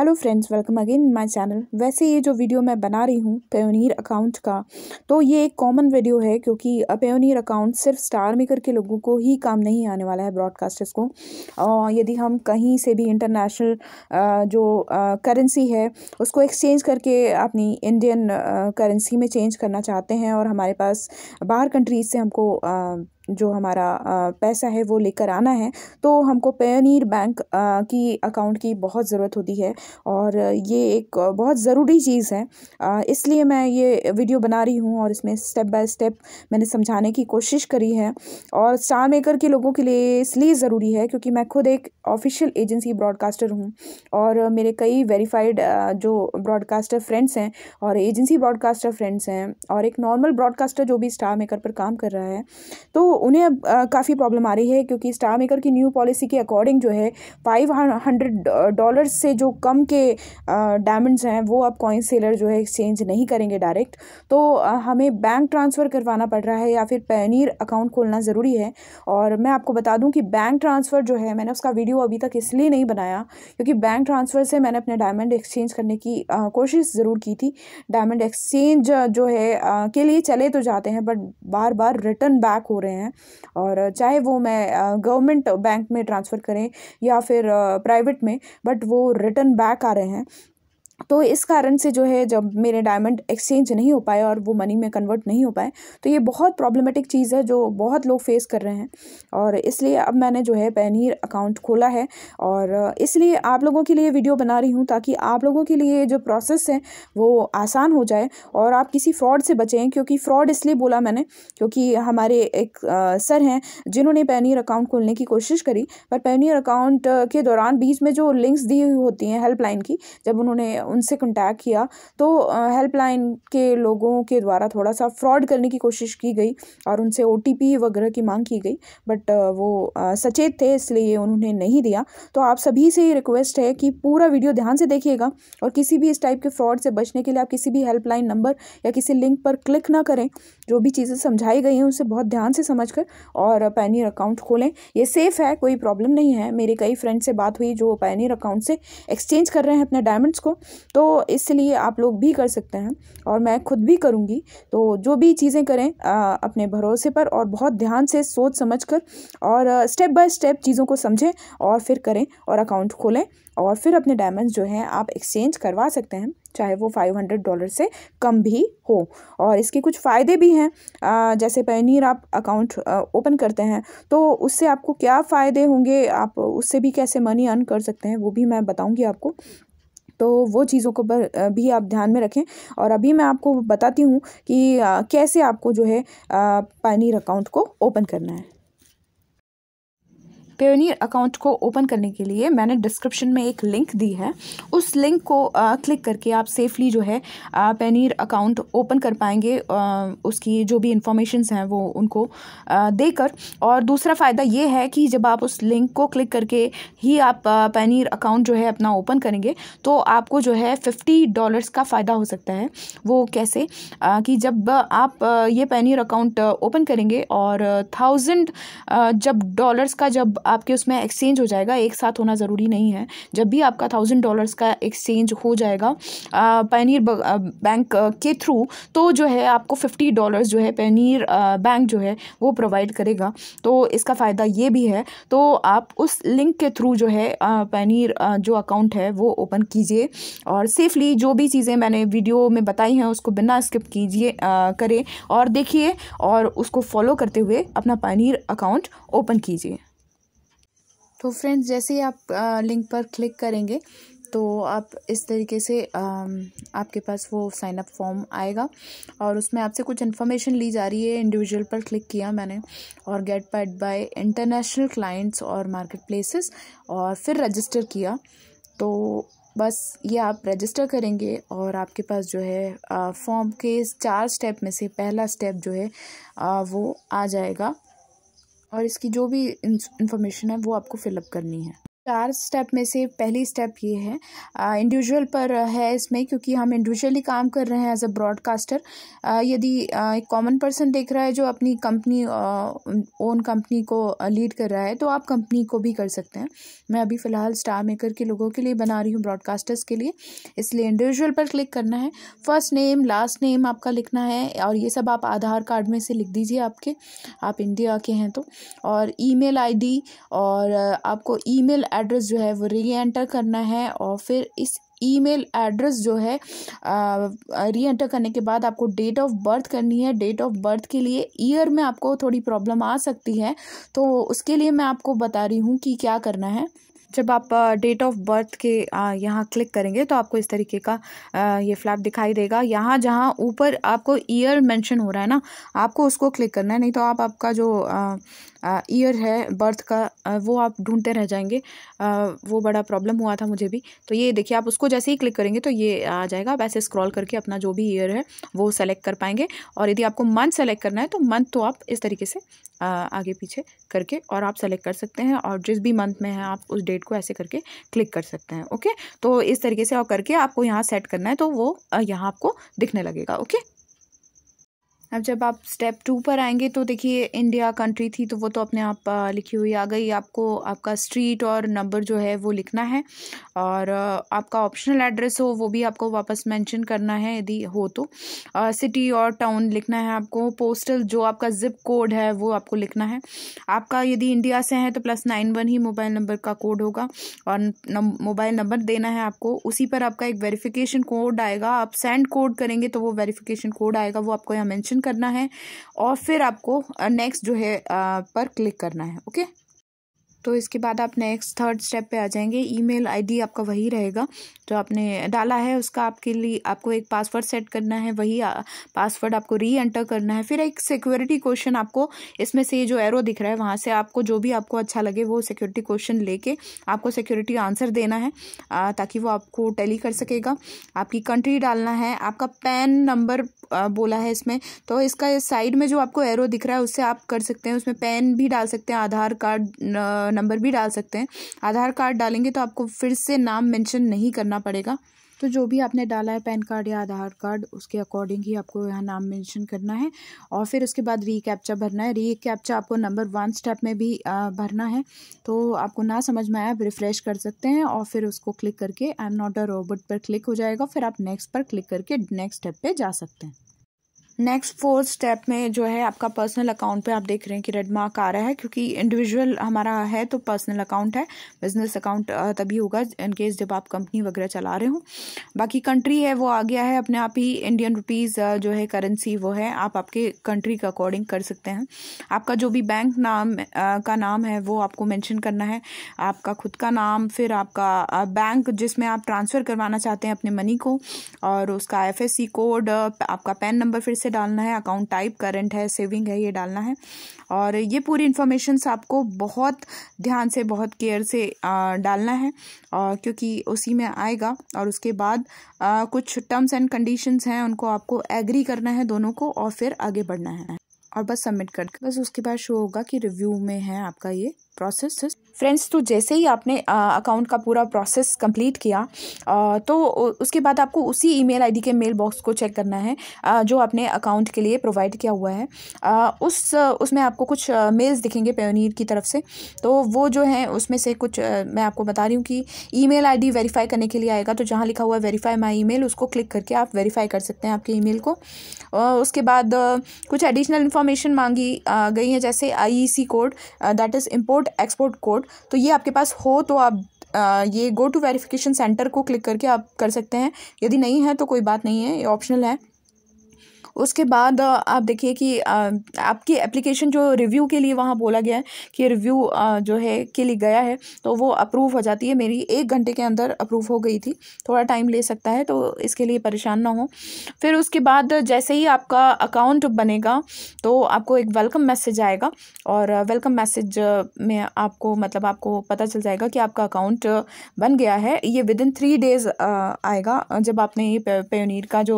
Hello friends welcome again my channel वैसे ये जो वीडियो मैं बना रही हूँ पेयोनीर अकाउंट का तो ये एक कॉमन वीडियो है क्योंकि पेयोनीर अकाउंट सिर्फ स्टार मेकर के लोगों को ही काम नहीं आने वाला है ब्रॉडकास्टर्स को और यदि हम कहीं से भी इंटरनेशनल जो करेंसी है उसको एक्सचेंज करके अपनी इंडियन करेंसी में चेंज करना चाहते हैं और हमारे पास बाहर कंट्रीज से हमको जो हमारा पैसा है वो लेकर आना है तो हमको पेनीर बैंक की अकाउंट की बहुत ज़रूरत होती है और ये एक बहुत ज़रूरी चीज़ है इसलिए मैं ये वीडियो बना रही हूँ और इसमें स्टेप बाय स्टेप मैंने समझाने की कोशिश करी है और स्टार मेकर के लोगों के लिए इसलिए ज़रूरी है क्योंकि मैं खुद एक ऑफिशियल एजेंसी ब्रॉडकास्टर हूँ और मेरे कई वेरीफाइड जो ब्रॉडकास्टर फ्रेंड्स हैं और एजेंसी ब्रॉडकास्टर फ्रेंड्स हैं और एक नॉर्मल ब्रॉडकास्टर जो भी स्टार मेकर पर काम कर रहा है तो उन्हें अब काफ़ी प्रॉब्लम आ रही है क्योंकि स्टार मेकर की न्यू पॉलिसी के अकॉर्डिंग जो है फाइव हंड्रेड डॉलर से जो कम के डायमंड्स हैं वो अब कॉइन सेलर जो है एक्सचेंज नहीं करेंगे डायरेक्ट तो हमें बैंक ट्रांसफ़र करवाना पड़ रहा है या फिर पैनीर अकाउंट खोलना ज़रूरी है और मैं आपको बता दूँ कि बैंक ट्रांसफ़र जो है मैंने उसका वीडियो अभी तक इसलिए नहीं बनाया क्योंकि बैंक ट्रांसफ़र से मैंने अपने डायमंड एक्सचेंज करने की कोशिश ज़रूर की थी डायमंड एक्सचेंज जो है के लिए चले तो जाते हैं बट बार बार रिटर्न बैक हो रहे हैं हैं और चाहे वो मैं गवर्नमेंट बैंक में ट्रांसफ़र करें या फिर प्राइवेट में बट वो रिटर्न बैक आ रहे हैं तो इस कारण से जो है जब मेरे डायमंड एक्सचेंज नहीं हो पाए और वो मनी में कन्वर्ट नहीं हो पाए तो ये बहुत प्रॉब्लमेटिक चीज़ है जो बहुत लोग फेस कर रहे हैं और इसलिए अब मैंने जो है पैनीर अकाउंट खोला है और इसलिए आप लोगों के लिए वीडियो बना रही हूँ ताकि आप लोगों के लिए जो प्रोसेस है वो आसान हो जाए और आप किसी फ्रॉड से बचें क्योंकि फ्रॉड इसलिए बोला मैंने क्योंकि हमारे एक आ, सर हैं जिन्होंने पैनीर अकाउंट खोलने की कोशिश करी पर पैनीर अकाउंट के दौरान बीच में जो लिंक्स दी हुई होती हैं हेल्पलाइन की जब उन्होंने उन उनसे कॉन्टैक्ट किया तो हेल्पलाइन के लोगों के द्वारा थोड़ा सा फ्रॉड करने की कोशिश की गई और उनसे ओ वगैरह की मांग की गई बट वो सचेत थे इसलिए उन्होंने नहीं दिया तो आप सभी से ये रिक्वेस्ट है कि पूरा वीडियो ध्यान से देखिएगा और किसी भी इस टाइप के फ्रॉड से बचने के लिए आप किसी भी हेल्पलाइन नंबर या किसी लिंक पर क्लिक ना करें जो भी चीज़ें समझाई गई हैं उसे बहुत ध्यान से समझ कर और पैनियर अकाउंट खोलें ये सेफ़ है कोई प्रॉब्लम नहीं है मेरे कई फ्रेंड से बात हुई जो पैनियर अकाउंट से एक्सचेंज कर रहे हैं अपने डायमंड्स को तो इसलिए आप लोग भी कर सकते हैं और मैं खुद भी करूँगी तो जो भी चीज़ें करें आ, अपने भरोसे पर और बहुत ध्यान से सोच समझ कर और स्टेप बाय स्टेप चीज़ों को समझें और फिर करें और अकाउंट खोलें और फिर अपने डायमंड्स जो हैं आप एक्सचेंज करवा सकते हैं चाहे वो फाइव हंड्रेड डॉलर से कम भी हो और इसके कुछ फ़ायदे भी हैं जैसे पैनीर आप अकाउंट ओपन करते हैं तो उससे आपको क्या फ़ायदे होंगे आप उससे भी कैसे मनी अर्न कर सकते हैं वो भी मैं बताऊँगी आपको तो वो चीज़ों को भी आप ध्यान में रखें और अभी मैं आपको बताती हूँ कि कैसे आपको जो है पायनियर अकाउंट को ओपन करना है पेयोनियर अकाउंट को ओपन करने के लिए मैंने डिस्क्रिप्शन में एक लिंक दी है उस लिंक को क्लिक करके आप सेफली जो है पेनीर अकाउंट ओपन कर पाएंगे उसकी जो भी इंफॉर्मेशन हैं वो उनको देकर और दूसरा फ़ायदा ये है कि जब आप उस लिंक को क्लिक करके ही आप पेनियर अकाउंट जो है अपना ओपन करेंगे तो आपको जो है फिफ्टी डॉलर्स का फ़ायदा हो सकता है वो कैसे कि जब आप ये पेनीर अकाउंट ओपन करेंगे और थाउजेंड जब डॉलर्स का जब आपके उसमें एक्सचेंज हो जाएगा एक साथ होना ज़रूरी नहीं है जब भी आपका थाउजेंड डॉलर्स का एक्सचेंज हो जाएगा पैनीर बैंक के थ्रू तो जो है आपको फिफ्टी डॉलर्स जो है पैनीर बैंक जो है वो प्रोवाइड करेगा तो इसका फ़ायदा ये भी है तो आप उस लिंक के थ्रू जो है पैनीर जो अकाउंट है वो ओपन कीजिए और सेफली जो भी चीज़ें मैंने वीडियो में बताई हैं उसको बिना स्किप कीजिए करें और देखिए और उसको फॉलो करते हुए अपना पैनीर अकाउंट ओपन कीजिए तो फ्रेंड्स जैसे ही आप लिंक पर क्लिक करेंगे तो आप इस तरीके से आपके पास वो साइन अप फॉर्म आएगा और उसमें आपसे कुछ इन्फॉर्मेशन ली जा रही है इंडिविजुअल पर क्लिक किया मैंने और get paid by international clients और मार्केट प्लेसेस और फिर रजिस्टर किया तो बस ये आप रजिस्टर करेंगे और आपके पास जो है फॉर्म के चार स्टेप में से पहला स्टेप जो है आ, वो आ जाएगा और इसकी जो भी इंफॉर्मेशन है वो आपको फिलअप करनी है चार स्टेप में से पहली स्टेप ये है इंडिविजुअल पर है इसमें क्योंकि हम इंडिविजुअली काम कर रहे हैं एज अ ब्रॉडकास्टर यदि एक कॉमन पर्सन देख रहा है जो अपनी कंपनी ओन कंपनी को लीड कर रहा है तो आप कंपनी को भी कर सकते हैं मैं अभी फ़िलहाल स्टार मेकर के लोगों के लिए बना रही हूँ ब्रॉडकास्टर्स के लिए इसलिए इंडिविजुअल पर क्लिक करना है फर्स्ट नेम लास्ट नेम आपका लिखना है और ये सब आप आधार कार्ड में से लिख दीजिए आपके आप इंडिया के हैं तो और ई मेल और आपको ई मेल एड्रेस जो है वो री एंटर करना है और फिर इस ईमेल एड्रेस जो है री एंटर करने के बाद आपको डेट ऑफ बर्थ करनी है डेट ऑफ बर्थ के लिए ईयर में आपको थोड़ी प्रॉब्लम आ सकती है तो उसके लिए मैं आपको बता रही हूँ कि क्या करना है जब आप डेट ऑफ बर्थ के यहाँ क्लिक करेंगे तो आपको इस तरीके का ये फ्लैप दिखाई देगा यहाँ जहाँ ऊपर आपको ईयर मेंशन हो रहा है ना आपको उसको क्लिक करना है नहीं तो आप आपका जो ईयर है बर्थ का वो आप ढूंढते रह जाएंगे वो बड़ा प्रॉब्लम हुआ था मुझे भी तो ये देखिए आप उसको जैसे ही क्लिक करेंगे तो ये आ जाएगा आप ऐसे स्क्रॉल करके अपना जो भी ईयर है वो सेलेक्ट कर पाएंगे और यदि आपको मंथ सेलेक्ट करना है तो मंथ तो आप इस तरीके से आगे पीछे करके और आप सेलेक्ट कर सकते हैं और जिस भी मंथ में है आप उस डेट को ऐसे करके क्लिक कर सकते हैं ओके तो इस तरीके से और करके आपको यहाँ सेट करना है तो वो यहाँ आपको दिखने लगेगा ओके अब जब आप स्टेप टू पर आएंगे तो देखिए इंडिया कंट्री थी तो वो तो अपने आप लिखी हुई आ गई आपको आपका स्ट्रीट और नंबर जो है वो लिखना है और आपका ऑप्शनल एड्रेस हो वो भी आपको वापस मेंशन करना है यदि हो तो सिटी और टाउन लिखना है आपको पोस्टल जो आपका जिप कोड है वो आपको लिखना है आपका यदि इंडिया से है तो प्लस नाइन वन ही मोबाइल नंबर का कोड होगा और मोबाइल नंबर देना है आपको उसी पर आपका एक वेरीफ़िकेशन कोड आएगा आप सेंड कोड करेंगे तो वो वेरीफिकेशन कोड आएगा वो आपको यहाँ मैंशन करना है और फिर आपको नेक्स्ट uh, जो है uh, पर क्लिक करना है ओके तो इसके बाद आप नेक्स्ट थर्ड स्टेप पे आ जाएंगे ईमेल आईडी आपका वही रहेगा जो आपने डाला है उसका आपके लिए आपको एक पासवर्ड सेट करना है वही पासवर्ड आपको री एंटर करना है फिर एक सिक्योरिटी क्वेश्चन आपको इसमें से जो एरो दिख रहा है वहाँ से आपको जो भी आपको अच्छा लगे वो सिक्योरिटी क्वेश्चन लेके आपको सिक्योरिटी आंसर देना है ताकि वो आपको टेली कर सकेगा आपकी कंट्री डालना है आपका पैन नंबर बोला है इसमें तो इसका साइड में जो आपको एरो दिख रहा है उससे आप कर सकते हैं उसमें पैन भी डाल सकते हैं आधार कार्ड नंबर भी डाल सकते हैं आधार कार्ड डालेंगे तो आपको फिर से नाम मेंशन नहीं करना पड़ेगा तो जो भी आपने डाला है पैन कार्ड या आधार कार्ड उसके अकॉर्डिंग ही आपको यहाँ नाम मेंशन करना है और फिर उसके बाद री कैप्चा भरना है री कैप्चा आपको नंबर वन स्टेप में भी भरना है तो आपको ना समझ में आया आप रिफ़्रेश कर सकते हैं और फिर उसको क्लिक करके I am not a robot पर क्लिक हो जाएगा फिर आप नेक्स्ट पर क्लिक करके नेक्स्ट स्टेप पर जा सकते हैं नेक्स्ट फोर्थ स्टेप में जो है आपका पर्सनल अकाउंट पे आप देख रहे हैं कि रेड मार्क आ रहा है क्योंकि इंडिविजुअल हमारा है तो पर्सनल अकाउंट है बिजनेस अकाउंट तभी होगा इन केस जब आप कंपनी वगैरह चला रहे हो बाकी कंट्री है वो आ गया है अपने आप ही इंडियन रुपीज़ जो है करेंसी वो है आप आपके कंट्री के अकॉर्डिंग कर सकते हैं आपका जो भी बैंक नाम का नाम है वो आपको मैंशन करना है आपका खुद का नाम फिर आपका बैंक जिसमें आप ट्रांसफ़र करवाना चाहते हैं अपने मनी को और उसका एफ कोड आपका पैन नंबर फिर से डालना है अकाउंट टाइप करंट है सेविंग है ये डालना है और ये पूरी इन्फॉर्मेशन आपको बहुत ध्यान से बहुत केयर से डालना है आ, क्योंकि उसी में आएगा और उसके बाद कुछ टर्म्स एंड कंडीशंस हैं उनको आपको एग्री करना है दोनों को और फिर आगे बढ़ना है और बस सबमिट कर बस उसके बाद शो होगा कि रिव्यू में है आपका ये प्रोसेस फ्रेंड्स तो जैसे ही आपने अकाउंट का पूरा प्रोसेस कंप्लीट किया आ, तो उसके बाद आपको उसी ईमेल आईडी के मेल बॉक्स को चेक करना है आ, जो आपने अकाउंट के लिए प्रोवाइड किया हुआ है आ, उस उसमें आपको कुछ मेल्स दिखेंगे पेनीर की तरफ से तो वो जो है उसमें से कुछ मैं आपको बता रही हूँ कि ई मेल वेरीफाई करने के लिए आएगा तो जहाँ लिखा हुआ है वेरीफाई माई ई उसको क्लिक करके आप वेरीफाई कर सकते हैं आपके ई को उसके बाद कुछ एडिशनल इन्फॉर्मेशन मांगी गई है जैसे I code that is import export code तो ये आपके पास हो तो आप आ, ये गो टू वेरिफिकेशन सेंटर को क्लिक करके आप कर सकते हैं यदि नहीं है तो कोई बात नहीं है ये ऑप्शनल है उसके बाद आप देखिए कि आपकी एप्लीकेशन जो रिव्यू के लिए वहाँ बोला गया है कि रिव्यू जो है के लिए गया है तो वो अप्रूव हो जाती है मेरी एक घंटे के अंदर अप्रूव हो गई थी थोड़ा टाइम ले सकता है तो इसके लिए परेशान ना हो फिर उसके बाद जैसे ही आपका अकाउंट बनेगा तो आपको एक वेलकम मैसेज आएगा और वेलकम मैसेज में आपको मतलब आपको पता चल जाएगा कि आपका अकाउंट बन गया है ये विद इन थ्री डेज़ आएगा जब आपने ये पे, पेनीर का जो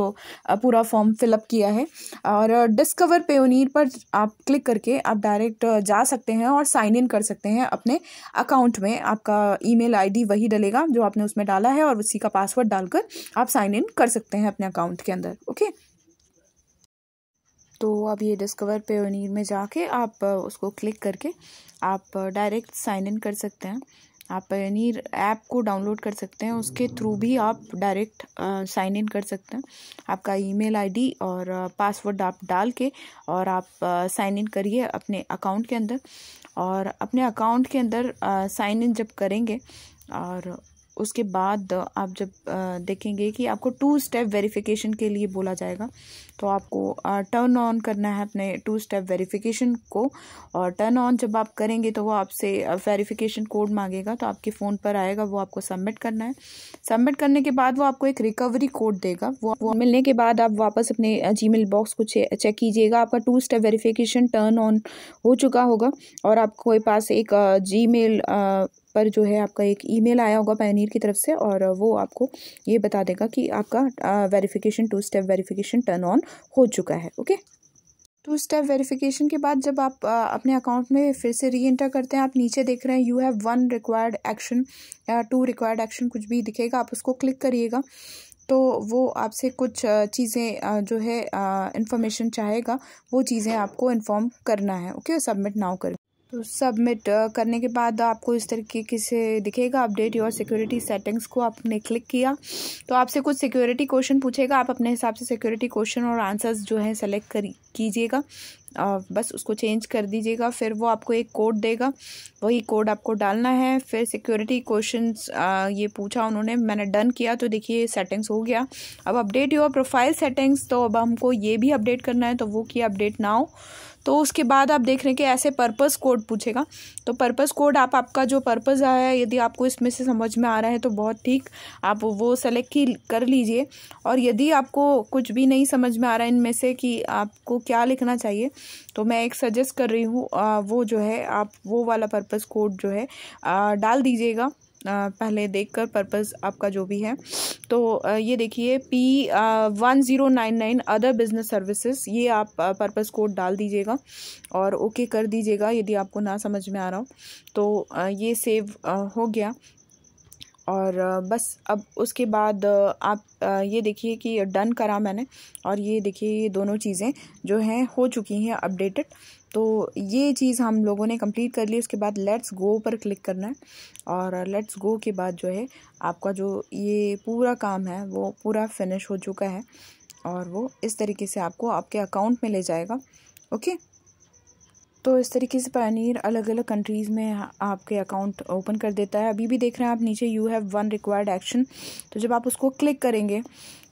पूरा फॉर्म फिलअप किया है और डिस्कवर पेओनीर पर आप क्लिक करके आप डायरेक्ट जा सकते हैं और साइन इन कर सकते हैं अपने अकाउंट में आपका ईमेल आईडी वही डलेगा जो आपने उसमें डाला है और उसी का पासवर्ड डालकर आप साइन इन कर सकते हैं अपने अकाउंट के अंदर ओके तो अब ये डिस्कवर पेयोनीर में जाके आप उसको क्लिक करके आप डायरेक्ट साइन इन कर सकते हैं आप यानी ऐप को डाउनलोड कर सकते हैं उसके थ्रू भी आप डायरेक्ट साइन इन कर सकते हैं आपका ईमेल आईडी और पासवर्ड आप डाल के और आप साइन इन करिए अपने अकाउंट के अंदर और अपने अकाउंट के अंदर साइन इन जब करेंगे और उसके बाद आप जब देखेंगे कि आपको टू स्टेप वेरिफिकेशन के लिए बोला जाएगा तो आपको टर्न ऑन करना है अपने टू स्टेप वेरिफिकेशन को और टर्न ऑन जब आप करेंगे तो वो आपसे वेरिफिकेशन कोड मांगेगा तो आपके फ़ोन पर आएगा वो आपको सबमिट करना है सबमिट करने के बाद वो आपको एक रिकवरी कोड देगा वो वो मिलने के बाद आप वापस अपने जी बॉक्स को चेक कीजिएगा आपका two step verification turn on हो चुका होगा और आपको पास एक जी मेल पर जो है आपका एक ईमेल आया होगा पायनियर की तरफ से और वो आपको ये बता देगा कि आपका verification two step verification turn on हो चुका है ओके टू स्टेप वेरिफिकेशन के बाद जब आप आ, अपने अकाउंट में फिर से री एंटर करते हैं आप नीचे देख रहे हैं you have one required action या टू रिक्वायर्ड एक्शन कुछ भी दिखेगा आप उसको क्लिक करिएगा तो वो आपसे कुछ चीज़ें जो है इन्फॉर्मेशन चाहेगा वो चीज़ें आपको इन्फॉर्म करना है ओके सबमिट नाउ कर तो सबमिट uh, करने के बाद आपको इस तरीके से दिखेगा अपडेट योर सिक्योरिटी सेटिंग्स को आपने क्लिक किया तो आपसे कुछ सिक्योरिटी क्वेश्चन पूछेगा आप अपने हिसाब से सिक्योरिटी क्वेश्चन और आंसर्स जो हैं सेलेक्ट कर कीजिएगा uh, बस उसको चेंज कर दीजिएगा फिर वो आपको एक कोड देगा वही कोड आपको डालना है फिर सिक्योरिटी क्वेश्चन uh, ये पूछा उन्होंने मैंने डन किया तो देखिए सेटिंग्स हो गया अब अपडेट योर प्रोफाइल सेटिंग्स तो अब हमको ये भी अपडेट करना है तो वो किया अपडेट नाउ तो उसके बाद आप देख रहे हैं कि ऐसे पर्पज़ कोड पूछेगा तो पर्पज़ कोड आप आपका जो पर्पज़ आया है यदि आपको इसमें से समझ में आ रहा है तो बहुत ठीक आप वो सेलेक्ट ही कर लीजिए और यदि आपको कुछ भी नहीं समझ में आ रहा है इनमें से कि आपको क्या लिखना चाहिए तो मैं एक सजेस्ट कर रही हूँ वो जो है आप वो वाला पर्पज़ कोड जो है आ, डाल दीजिएगा पहले देखकर पर्पस आपका जो भी है तो ये देखिए P one zero nine nine other business services ये आप पर्पस कोड डाल दीजिएगा और ओके कर दीजिएगा यदि आपको ना समझ में आ रहा हो तो ये सेव हो गया और बस अब उसके बाद आप ये देखिए कि डन करा मैंने और ये देखिए ये दोनों चीज़ें जो हैं हो चुकी हैं अपडेटेड तो ये चीज़ हम लोगों ने कंप्लीट कर ली उसके बाद लेट्स गो पर क्लिक करना है और लेट्स गो के बाद जो है आपका जो ये पूरा काम है वो पूरा फिनिश हो चुका है और वो इस तरीके से आपको आपके अकाउंट में ले जाएगा ओके तो इस तरीके से पनीर अलग अलग कंट्रीज़ में आपके अकाउंट ओपन कर देता है अभी भी देख रहे हैं आप नीचे you have one required action तो जब आप उसको क्लिक करेंगे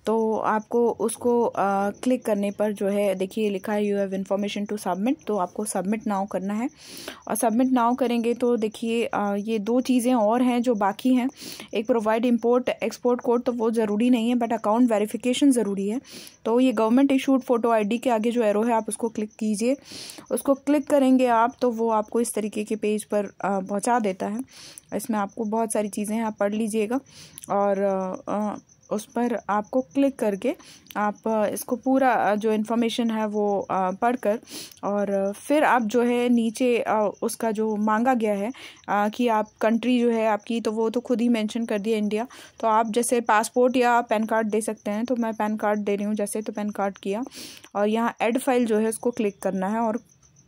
तो आपको उसको क्लिक करने पर जो है देखिए लिखा है you have information to submit तो आपको सबमिट नाउ करना है और सबमिट नाउ करेंगे तो देखिए ये दो चीज़ें और हैं जो बाकी हैं एक प्रोवाइड इम्पोर्ट एक्सपोर्ट कोड तो वो ज़रूरी नहीं है बट अकाउंट वेरिफिकेशन ज़रूरी है तो ये गवर्नमेंट इशूड फ़ोटो आई के आगे जो एरो है आप उसको क्लिक कीजिए उसको क्लिक करेंगे आप तो वो आपको इस तरीके के पेज पर पहुँचा देता है इसमें आपको बहुत सारी चीज़ें हैं आप पढ़ लीजिएगा और आ, आ, उस पर आपको क्लिक करके आप इसको पूरा जो इन्फॉर्मेशन है वो पढ़कर और फिर आप जो है नीचे उसका जो मांगा गया है कि आप कंट्री जो है आपकी तो वो तो खुद ही मेंशन कर दिया इंडिया तो आप जैसे पासपोर्ट या पैन कार्ड दे सकते हैं तो मैं पैन कार्ड दे रही हूँ जैसे तो पैन कार्ड किया और यहाँ एड फाइल जो है उसको क्लिक करना है और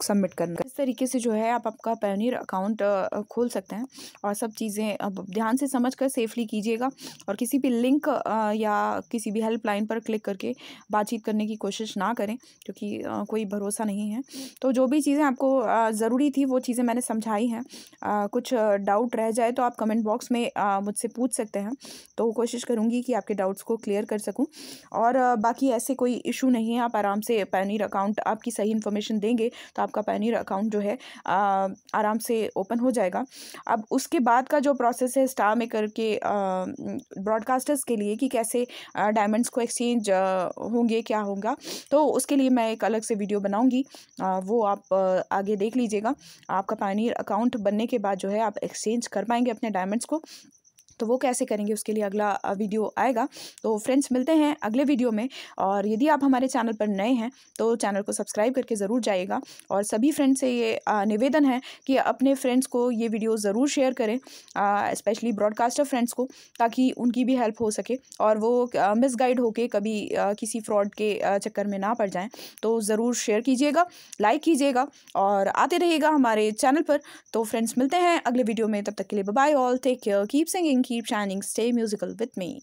सबमिट करना इस तरीके से जो है आप आपका पैनियर अकाउंट खोल सकते हैं और सब चीज़ें अब ध्यान से समझ कर सेफली कीजिएगा और किसी भी लिंक या किसी भी हेल्पलाइन पर क्लिक करके बातचीत करने की कोशिश ना करें क्योंकि कोई भरोसा नहीं है तो जो भी चीज़ें आपको ज़रूरी थी वो चीज़ें मैंने समझाई हैं कुछ डाउट रह जाए तो आप कमेंट बॉक्स में मुझसे पूछ सकते हैं तो कोशिश करूँगी कि आपके डाउट्स को क्लियर कर सकूँ और बाकी ऐसे कोई इशू नहीं है आप आराम से पैनियर अकाउंट आपकी सही इन्फॉर्मेशन देंगे तो आप आपका पैनियर अकाउंट जो है आ, आराम से ओपन हो जाएगा अब उसके बाद का जो प्रोसेस है स्टार मेकर के ब्रॉडकास्टर्स के लिए कि कैसे डायमंड्स को एक्सचेंज होंगे क्या होगा तो उसके लिए मैं एक अलग से वीडियो बनाऊँगी वो आप आगे देख लीजिएगा आपका पैनियर अकाउंट बनने के बाद जो है आप एक्सचेंज कर पाएंगे अपने डायमंड्स को तो वो कैसे करेंगे उसके लिए अगला वीडियो आएगा तो फ्रेंड्स मिलते हैं अगले वीडियो में और यदि आप हमारे चैनल पर नए हैं तो चैनल को सब्सक्राइब करके ज़रूर जाइएगा और सभी फ्रेंड्स से ये निवेदन है कि अपने फ्रेंड्स को ये वीडियो ज़रूर शेयर करें स्पेशली ब्रॉडकास्टर फ्रेंड्स को ताकि उनकी भी हेल्प हो सके और वो मिस गाइड होके कभी किसी फ्रॉड के चक्कर में ना पड़ जाएँ तो ज़रूर शेयर कीजिएगा लाइक कीजिएगा और आते रहिएगा हमारे चैनल पर तो फ्रेंड्स मिलते हैं अगले वीडियो में तब तक के लिए bye all take care keep singing keep shining, stay musical with me.